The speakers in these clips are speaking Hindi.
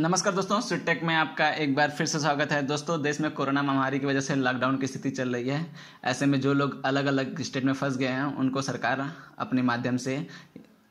नमस्कार दोस्तों सिटेक में आपका एक बार फिर से स्वागत है दोस्तों देश में कोरोना महामारी की वजह से लॉकडाउन की स्थिति चल रही है ऐसे में जो लोग अलग अलग स्टेट में फंस गए हैं उनको सरकार अपने माध्यम से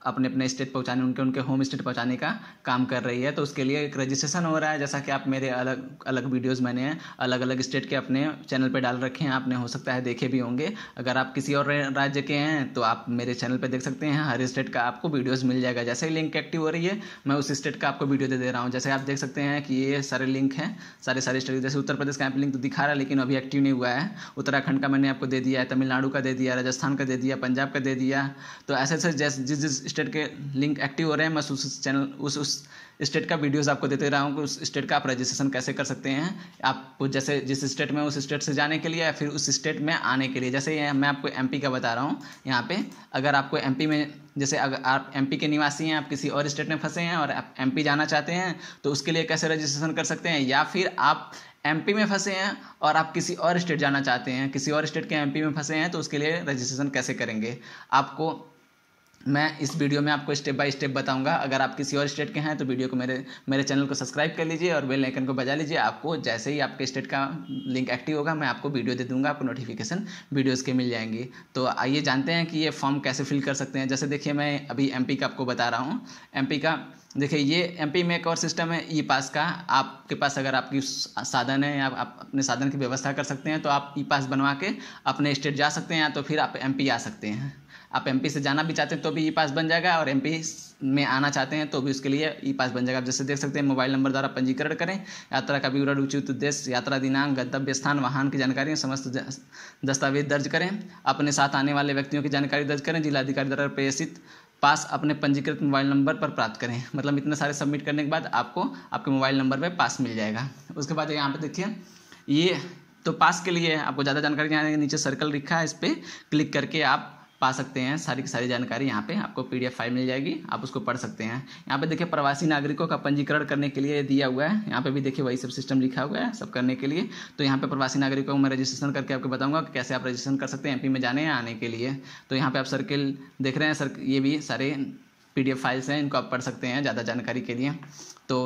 अपने अपने स्टेट पहुंचाने उनके उनके होम स्टेट पहुंचाने का काम कर रही है तो उसके लिए एक रजिस्ट्रेशन हो रहा है जैसा कि आप मेरे अलग अलग वीडियोस मैंने अलग अलग स्टेट के अपने चैनल पर डाल रखे हैं आपने हो सकता है देखे भी होंगे अगर आप किसी और राज्य के हैं तो आप मेरे चैनल पर देख सकते हैं हर स्टेट का आपको वीडियोज़ मिल जाएगा जैसे ही लिंक एक्टिव हो रही है मैं उस स्टेट का आपको वीडियो दे दे रहा हूँ जैसे आप देख सकते हैं कि ये सारे लिंक हैं सारे सारे स्टेट जैसे उत्तर प्रदेश का लिंक तो दिखा रहा है लेकिन अभी एक्टिव नहीं हुआ है उत्तराखंड का मैंने आपको दे दिया है तमिलनाडु का दे दिया राजस्थान का दे दिया पंजाब का दे दिया तो ऐसे ऐसे जैसे जिस जिस स्टेट के लिंक एक्टिव हो रहे हैं मैं उस चैनल उस उस स्टेट का वीडियोस आपको देते रहा हूँ कि उस स्टेट का आप रजिस्ट्रेशन कैसे कर सकते हैं आप जैसे जिस स्टेट में उस स्टेट से जाने के लिए या फिर उस स्टेट में आने के लिए जैसे मैं आपको एम का बता रहा हूँ यहाँ पर अगर आपको एम में जैसे अगर आप एम के निवासी हैं आप किसी और स्टेट में फंसे हैं और आप एम जाना चाहते हैं तो उसके लिए कैसे रजिस्ट्रेशन कर सकते हैं या फिर आप एम में फंसे हैं और आप किसी और स्टेट जाना चाहते हैं किसी और स्टेट के एम में फंसे हैं तो उसके लिए रजिस्ट्रेशन कैसे करेंगे आपको मैं इस वीडियो में आपको स्टेप बाय स्टेप बताऊंगा अगर आप किसी और स्टेट के हैं तो वीडियो को मेरे मेरे चैनल को सब्सक्राइब कर लीजिए और बेल आइकन को बजा लीजिए आपको जैसे ही आपके स्टेट का लिंक एक्टिव होगा मैं आपको वीडियो दे दूंगा आपको नोटिफिकेशन वीडियोज़ के मिल जाएंगी तो आइए जानते हैं कि ये फॉर्म कैसे फिल कर सकते हैं जैसे देखिए मैं अभी एम का आपको बता रहा हूँ एम का देखिए ये एम में एक और सिस्टम है ई पास का आपके पास अगर आपकी साधन है या आप, आप अपने साधन की व्यवस्था कर सकते हैं तो आप ई पास बनवा के अपने स्टेट जा सकते हैं या तो फिर आप एम आ सकते हैं आप एमपी से जाना भी चाहते हैं तो भी ई पास बन जाएगा और एमपी में आना चाहते हैं तो भी उसके लिए ई पास बन जाएगा आप जैसे देख सकते हैं मोबाइल नंबर द्वारा पंजीकरण करें यात्रा का विवरण उचित उद्देश्य यात्रा दिनांक गंतव्य स्थान वाहन की जानकारी समस्त दस्तावेज दर्ज करें अपने साथ आने वाले व्यक्तियों की जानकारी दर्ज करें जिलाधिकारी द्वारा प्रेषित पास अपने पंजीकृत मोबाइल नंबर पर प्राप्त करें मतलब इतने सारे सबमिट करने के बाद आपको आपके मोबाइल नंबर पर पास मिल जाएगा उसके बाद यहाँ पर देखिए ये तो पास के लिए आपको ज़्यादा जानकारी नीचे सर्कल लिखा है इस पर क्लिक करके आप पा सकते हैं सारी की सारी जानकारी यहाँ पे आपको पीडीएफ फाइल मिल जाएगी आप उसको पढ़ सकते हैं यहाँ पे देखिए प्रवासी नागरिकों का पंजीकरण करने के लिए दिया हुआ है यहाँ पे भी देखिए वही सब सिस्टम लिखा हुआ है सब करने के लिए तो यहाँ पे प्रवासी नागरिकों को मैं रजिस्ट्रेशन करके आपको बताऊंगा कि कैसे आप रजिस्ट्रेशन कर सकते हैं एम में जाने या आने के लिए तो यहाँ पर आप सर्किल देख रहे हैं सर ये भी सारे पी फाइल्स हैं इनको आप पढ़ सकते हैं ज़्यादा जानकारी के लिए तो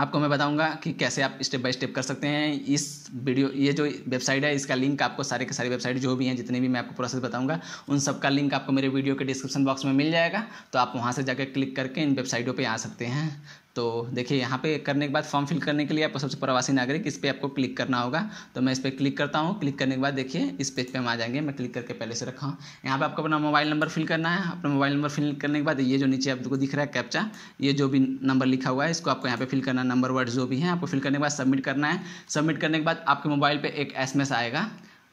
आपको मैं बताऊंगा कि कैसे आप स्टेप बाय स्टेप कर सकते हैं इस वीडियो ये जो वेबसाइट है इसका लिंक आपको सारे के सारे वेबसाइट जो भी हैं जितने भी मैं आपको प्रोसेस बताऊंगा उन सब का लिंक आपको मेरे वीडियो के डिस्क्रिप्शन बॉक्स में मिल जाएगा तो आप वहाँ से जाकर क्लिक करके इन वेबसाइटों पर आ सकते हैं तो देखिए यहाँ पे करने के बाद फॉर्म फिल करने के लिए आपको सबसे प्रवासी नागरिक इस पर आपको क्लिक करना होगा तो मैं इस पर क्लिक करता हूँ क्लिक करने के बाद देखिए इस पेज पे हम आ जाएंगे मैं क्लिक करके पहले से रखा हूँ यहाँ पे आपको अपना मोबाइल नंबर फिल करना है अपना मोबाइल नंबर फिल करने के बाद ये जो नीचे आपको दिख रहा है कैप्चा ये जो भी नंबर लिखा हुआ है इसको आपको यहाँ पे फिल करना है नंबर वर्ड जो भी है आपको फिल करने के बाद सबमिट करना है सबमिट करने के बाद आपके मोबाइल पर एक एस आएगा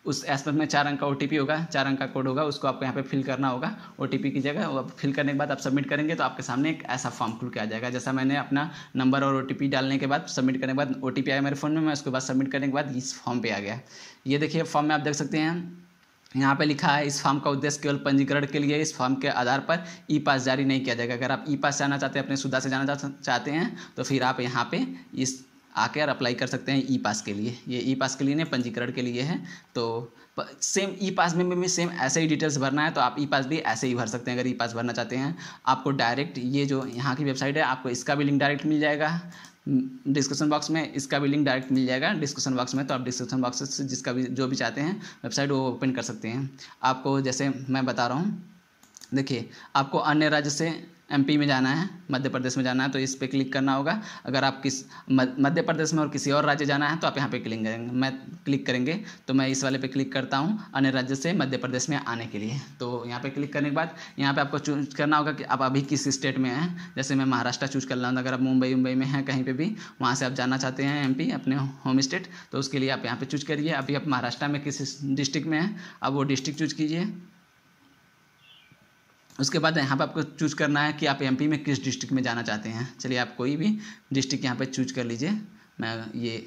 उस एस्पेस में चार अंक का ओ होगा चार अंक का कोड होगा उसको आपको यहाँ पे फिल करना होगा ओ की जगह फिल करने के बाद आप सबमिट करेंगे तो आपके सामने एक ऐसा फॉर्म खुल के आ जाएगा जैसा मैंने अपना नंबर और ओ डालने के बाद सबमिट करने के बाद ओ आया मेरे फ़ोन में मैं उसके बाद सबमिट करने के बाद इस फॉर्म पर आ गया ये देखिए फॉर्म में आप देख सकते हैं यहाँ पे लिखा है इस फॉर्म का उद्देश्य केवल पंजीकरण के लिए इस फॉर्म के आधार पर ई पास जारी नहीं किया जाएगा अगर आप ई पास जाना चाहते हैं अपने सुधा से जाना चाहते हैं तो फिर आप यहाँ पे इस आके और अप्लाई कर सकते हैं ई पास के लिए ये ई पास के लिए नहीं पंजीकरण के लिए है तो सेम ई पास में भी सेम ऐसे ही डिटेल्स भरना है तो आप ई पास भी ऐसे ही भर सकते हैं अगर ई पास भरना चाहते हैं आपको डायरेक्ट ये जो यहाँ की वेबसाइट है आपको इसका भी लिंक डायरेक्ट मिल जाएगा डिस्क्रिप्शन हम्म, बॉक्स में इसका भी लिंक डायरेक्ट मिल जाएगा डिस्क्रिप्शन बॉक्स में तो आप डिस्क्रिप्शन बॉक्स से जिसका भी जो भी चाहते हैं वेबसाइट वो ओपन कर सकते हैं आपको जैसे मैं बता रहा हूँ देखिए आपको अन्य राज्य से एमपी में जाना है मध्य प्रदेश में जाना है तो इस पर क्लिक करना होगा अगर आप किस मध्य प्रदेश में और किसी और राज्य जाना है तो आप यहाँ पे क्लिक करेंगे मैं क्लिक करेंगे तो मैं इस वाले पे क्लिक करता हूँ अन्य राज्य से मध्य प्रदेश में आने के लिए तो यहाँ पे क्लिक करने के बाद यहाँ पे आपको चूज करना होगा कि आप अभी किस स्टेट में हैं जैसे मैं महाराष्ट्र चूज कर रहा अगर आप मुंबई मुंबई में हैं कहीं पर भी वहाँ से आप जाना चाहते हैं एम अपने होम स्टेट तो उसके लिए आप यहाँ पर चूज करिए अभी आप महाराष्ट्र में किस डिस्ट्रिक्ट में हैं आप वो डिस्ट्रिक्ट चूज कीजिए उसके बाद यहाँ पर आपको चूज करना है कि आप एम में किस डिस्ट्रिक्ट में जाना चाहते हैं चलिए आप कोई भी डिस्ट्रिक्ट यहाँ पर चूज कर लीजिए मैं ये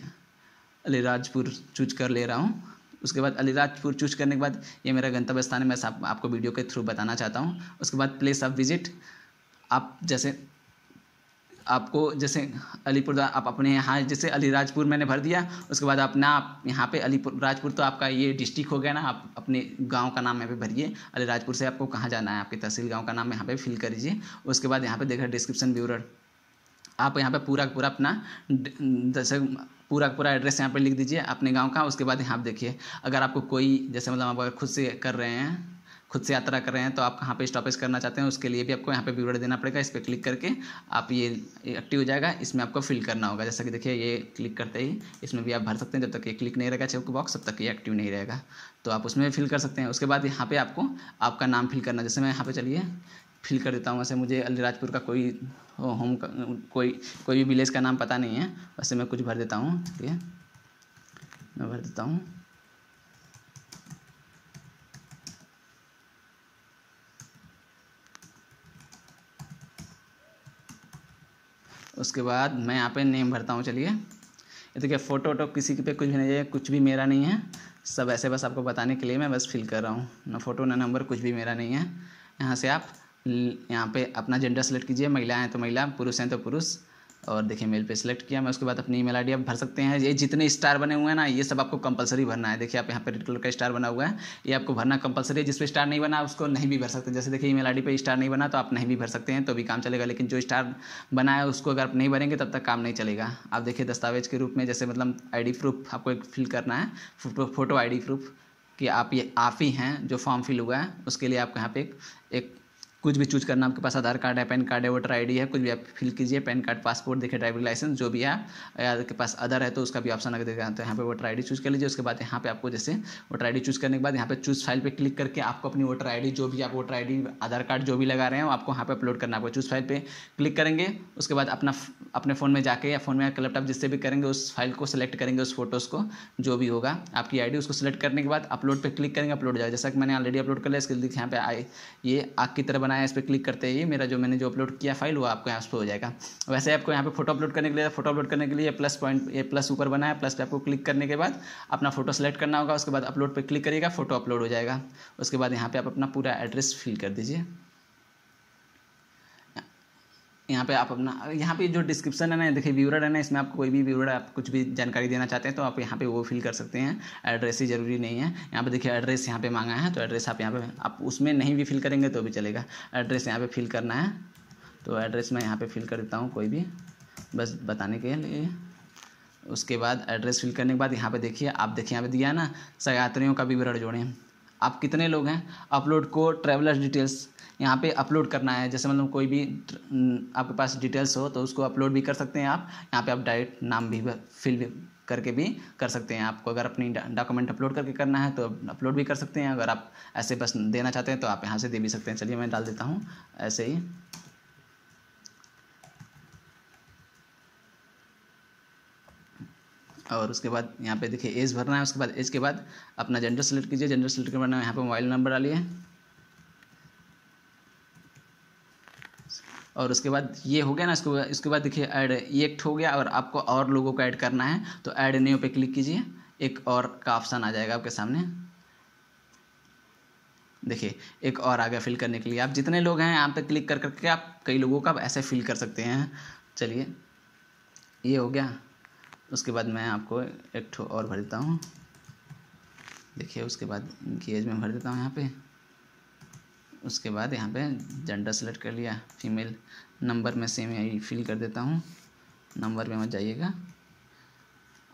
अलीराजपुर चूज कर ले रहा हूँ उसके बाद अलीराजपुर चूज करने के बाद ये मेरा गंतव्य स्थान है मैं आपको वीडियो के थ्रू बताना चाहता हूँ उसके बाद प्लेस ऑफ विजिट आप जैसे आपको जैसे अलीपुर आप अपने यहाँ जैसे अलीराजपुर मैंने भर दिया उसके बाद आप ना यहाँ पे अलीपुर राजपुर तो आपका ये डिस्ट्रिक्ट हो गया ना आप अपने गांव का नाम यहाँ पे भरिए अलीराजपुर से आपको कहाँ जाना है आपके तहसील गांव का नाम यहाँ पे फिल कर लीजिए उसके बाद यहाँ पे देखा डिस्क्रिप्शन ब्यूरो आप यहाँ पे पूरा पूरा अपना जैसे पूरा पूरा एड्रेस यहाँ पर लिख दीजिए अपने गाँव का उसके बाद यहाँ देखिए अगर आपको कोई जैसे मतलब आप अगर खुद से कर रहे हैं खुद से यात्रा कर रहे हैं तो आप कहाँ पे स्टॉपेज करना चाहते हैं उसके लिए भी आपको यहाँ पे विवरण देना पड़ेगा इस पर क्लिक करके आप ये एक्टिव हो जाएगा इसमें आपको फिल करना होगा जैसा कि देखिए ये क्लिक करते ही इसमें भी आप भर सकते हैं जब तक ये क्लिक नहीं रहेगा चेक बॉक्स तब तक ये एक्टिव नहीं रहेगा तो आप उसमें फिल कर सकते हैं उसके बाद यहाँ पर आपको आपका नाम फिल करना जैसे मैं यहाँ पर चलिए फिल कर देता हूँ वैसे मुझे अलीराजपुर का कोई होम कोई कोई भी विलेज का नाम पता नहीं है वैसे मैं कुछ भर देता हूँ ठीक है मैं भर देता हूँ उसके बाद मैं यहाँ पे नेम भरता हूँ चलिए ये तो क्या फ़ोटो वोटो किसी के पे कुछ भी नहीं है कुछ भी मेरा नहीं है सब ऐसे बस आपको बताने के लिए मैं बस फिल कर रहा हूँ ना फ़ोटो ना नंबर कुछ भी मेरा नहीं है यहाँ से आप यहाँ पे अपना जेंडर सेलेक्ट कीजिए महिलाएँ तो महिला पुरुष हैं तो पुरुष और देखिए मेल पे सिलेक्ट किया मैं उसके बाद अपनी ईमेल आईडी आप भर सकते हैं ये जितने स्टार बने हुए हैं ना ये सब आपको कंपलसरी भरना है देखिए आप यहाँ पे रेड कलर का स्टार बना हुआ है ये आपको भरना कंपलसरी है जिस पर स्टार नहीं बना उसको नहीं भी भर सकते जैसे देखिए ईमेल आईडी पे स्टार नहीं बना तो आप नहीं भी भर सकते हैं तो भी काम चलेगा लेकिन जो स्टार बना है उसको अगर आप नहीं भरेंगे तब तक काम नहीं चलेगा आप देखिए दस्तावेज के रूप में जैसे मतलब आई प्रूफ आपको एक फिल करना है फोटो आई प्रूफ कि आप ये आप ही हैं जो फॉर्म फिल हुआ है उसके लिए आपको यहाँ पे एक कुछ भी चूज करना आपके पास आधार कार्ड है पैन कार्ड है वोटर आईडी है कुछ भी आप फिल कीजिए पैन कार्ड पासपोर्ट देखिए ड्राइविंग लाइसेंस जो भी है या आपके पास अदर है तो उसका भी ऑप्शन अगर देखा तो यहाँ पे वोटर आईडी चूज कर लीजिए उसके बाद यहाँ पे आपको जैसे वोटर आईडी चूज करने के बाद यहाँ पे चूज फाइल पर क्लिक करके आपको अपनी वोटर आईडी जो भी आप वोटर आईडी आधार कार्ड जो भी लगा रहे हैं आपको यहाँ पे अपलोड करना आपको चूज फाइल पर क्लिक करेंगे उसके बाद अपना अपने फ़ोन में जाके या फोन में या लैपटॉप जिससे भी करेंगे उस फाइल को सिलेक्ट करेंगे उस फोटोज़ को जो भी होगा आपकी आईडी उसको सिलेक्ट करने के बाद अपलोड पर क्लिक करेंगे अपलोड जाएगा जैसा कि मैंने ऑलरेडी अपलोड कर लिया इसके यहाँ पे आई ये आग की तरह बनाया इस पर क्लिक करते ही मेरा जो मैंने जो अपलोड किया फाइल वो आपको यहाँ पर हो जाएगा वैसे आपको यहाँ पे फोटो अपलोड करने के लिए फोटो अपलोड करने के लिए प्लस पॉइंट ये प्लस ऊपर बनाया प्लस पे आपको क्लिक करने के बाद अपना फोटो सेलेक्ट करना होगा उसके बाद अपलोड पर क्लिक करिएगा फोटो अपलोड हो जाएगा उसके बाद यहाँ पर आप अपना पूरा एड्रेस फिल कर दीजिए यहाँ पे आप अपना यहाँ पे जो डिस्क्रिप्शन है ना देखिए व्यूरर है ना इसमें आप कोई भी व्यूरर आप कुछ भी जानकारी देना चाहते हैं तो आप यहाँ पे वो फिल कर सकते हैं एड्रेस ही ज़रूरी नहीं है यहाँ पे देखिए एड्रेस यहाँ पे मांगा है तो एड्रेस आप यहाँ पे आप उसमें नहीं भी फिल करेंगे तो भी चलेगा एड्रेस यहाँ पे फिल करना है तो एड्रेस मैं यहाँ पर फिल कर देता हूँ कोई भी बस बताने के लिए उसके बाद एड्रेस फिल करने के बाद यहाँ पे देखिए आप देखिए यहाँ पे दिया ना सयात्रियों का विवरण जोड़ें आप कितने लोग हैं अपलोड को ट्रैवलर्स डिटेल्स यहाँ पे अपलोड करना है जैसे मतलब कोई भी आपके पास डिटेल्स हो तो उसको अपलोड भी कर सकते हैं आप यहाँ पे आप डायरेक्ट नाम भी फिल करके भी कर सकते हैं आपको अगर अपनी डॉक्यूमेंट अपलोड करके करना है तो अपलोड भी कर सकते हैं अगर आप ऐसे बस देना चाहते हैं तो आप यहाँ से दे भी सकते हैं चलिए मैं डाल देता हूँ ऐसे ही और उसके बाद यहाँ पे देखिए एज भरना है उसके बाद एज के बाद अपना जेंडर सेलेक्ट कीजिए जेंडर सेलेक्ट करना है यहाँ पे मोबाइल नंबर डालिए और उसके बाद ये हो गया ना इसके बाद इसके बाद देखिए ऐड ये हो गया और आपको और लोगों को ऐड करना है तो ऐड न्यू पे क्लिक कीजिए एक और का ऑप्शन आ जाएगा आपके सामने देखिए एक और आ गया फिल करने के लिए आप जितने लोग हैं यहाँ पे क्लिक कर करके आप कई लोगों का ऐसे फिल कर सकते हैं चलिए ये हो गया उसके बाद मैं आपको एक ठो और भर देता हूँ देखिए उसके बाद गेज एज में भर देता हूँ यहाँ पे उसके बाद यहाँ पे जेंडर सेलेक्ट कर लिया फीमेल नंबर में सेम यही फिल कर देता हूँ नंबर में मत जाइएगा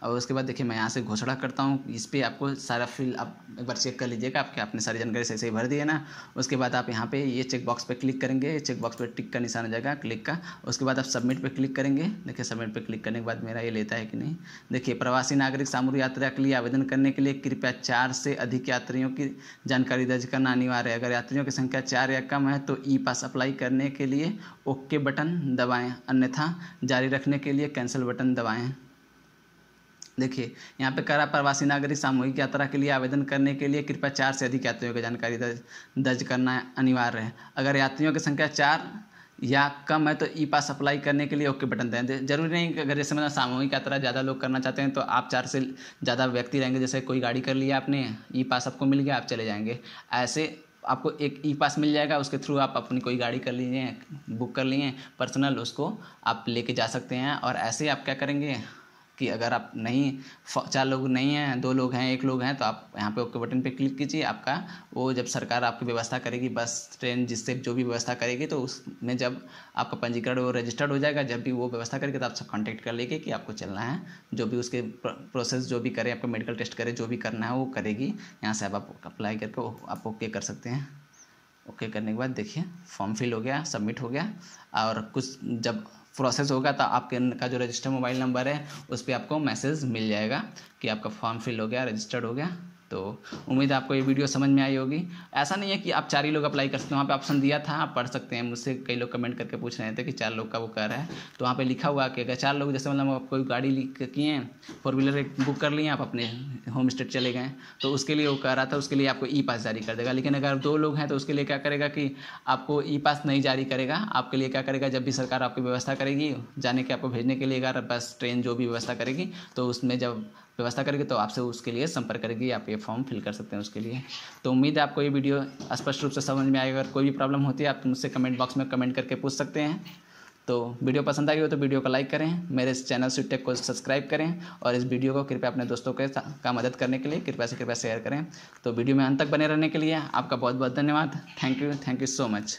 और उसके बाद देखिए मैं यहाँ से घोषणा करता हूँ इस पर आपको सारा फील आप एक बार चेक कर लीजिएगा आपके आपने सारी जानकारी सही सही भर दी है ना उसके बाद आप यहाँ पे ये चेक बॉक्स पे क्लिक करेंगे चेक बॉक्स पे टिक का निशान आ जाएगा क्लिक का उसके बाद आप सबमिट पे क्लिक करेंगे देखिए सबमिट पे क्लिक करने के बाद मेरा ये लेता है कि नहीं देखिए प्रवासी नागरिक सामूहिक यात्रा के लिए आवेदन करने के लिए कृपया चार से अधिक यात्रियों की जानकारी दर्ज करना अनिवार्य है अगर यात्रियों की संख्या चार या कम है तो ई पास अप्लाई करने के लिए ओके बटन दबाएँ अन्यथा जारी रखने के लिए कैंसिल बटन दबाएँ देखिए यहाँ पे करा प्रवासी नागरिक सामूहिक यात्रा के लिए आवेदन करने के लिए कृपया चार से अधिक यात्रियों की जानकारी दर्ज दर्ज करना अनिवार्य है अगर यात्रियों की संख्या चार या कम है तो ई पास अप्लाई करने के लिए ओके बटन दें जरूरी नहीं कि अगर जैसे मतलब सामूहिक यात्रा ज़्यादा लोग करना चाहते हैं तो आप चार से ज़्यादा व्यक्ति रहेंगे जैसे कोई गाड़ी कर लिया आपने ई पास आपको मिल गया आप चले जाएंगे ऐसे आपको एक ई पास मिल जाएगा उसके थ्रू आप अपनी कोई गाड़ी कर लीजिए बुक कर लिए पर्सनल उसको आप लेके जा सकते हैं और ऐसे आप क्या करेंगे कि अगर आप नहीं चार लोग नहीं हैं दो लोग हैं एक लोग हैं तो आप यहाँ पे ओके बटन पे क्लिक कीजिए आपका वो जब सरकार आपकी व्यवस्था करेगी बस ट्रेन जिससे जो भी व्यवस्था करेगी तो उसमें जब आपका पंजीकरण वो रजिस्टर्ड हो जाएगा जब भी वो व्यवस्था करेगी तो आप सब कॉन्टैक्ट कर लेंगे कि आपको चलना है जो भी उसके प्रोसेस जो भी करें आपका मेडिकल टेस्ट करें जो भी करना है वो करेगी यहाँ से अब आप अप्लाई करके आप ओके कर सकते हैं ओके करने के बाद देखिए फॉर्म फिल हो गया सबमिट हो गया और कुछ जब प्रोसेस होगा तो आपके का जो रजिस्टर मोबाइल नंबर है उस पर आपको मैसेज मिल जाएगा कि आपका फॉर्म फिल हो गया रजिस्टर्ड हो गया तो उम्मीद है आपको ये वीडियो समझ में आई होगी ऐसा नहीं है कि आप चार ही लोग अप्लाई कर सकते हैं वहाँ पे ऑप्शन दिया था आप पढ़ सकते हैं मुझसे कई लोग कमेंट करके पूछ रहे थे कि चार लोग का वो कर रहा है तो वहाँ पे लिखा हुआ कि अगर चार लोग जैसे मतलब आप कोई गाड़ी किए हैं फोर व्हीलर एक बुक कर लिए आप अपने होम स्टेट चले गए तो उसके लिए वो कह रहा था उसके लिए आपको ई पास जारी कर देगा लेकिन अगर दो लोग हैं तो उसके लिए क्या करेगा कि आपको ई पास नहीं जारी करेगा आपके लिए क्या करेगा जब भी सरकार आपकी व्यवस्था करेगी जाने के आपको भेजने के लिए अगर बस ट्रेन जो भी व्यवस्था करेगी तो उसमें जब व्यवस्था करेगी तो आपसे उसके लिए संपर्क करेगी आप ये फॉर्म फिल कर सकते हैं उसके लिए तो उम्मीद है आपको ये वीडियो स्पष्ट रूप से समझ में आएगा अगर कोई भी प्रॉब्लम होती है आप मुझसे कमेंट बॉक्स में कमेंट करके पूछ सकते हैं तो वीडियो पसंद आई हो तो वीडियो को लाइक करें मेरे इस चैनल स्वीटेक को सब्सक्राइब करें और इस वीडियो को कृपया अपने दोस्तों के का मदद करने के लिए कृपया से कृपया शेयर करें तो वीडियो में अंत तक बने रहने के लिए आपका बहुत बहुत धन्यवाद thank you thank you so much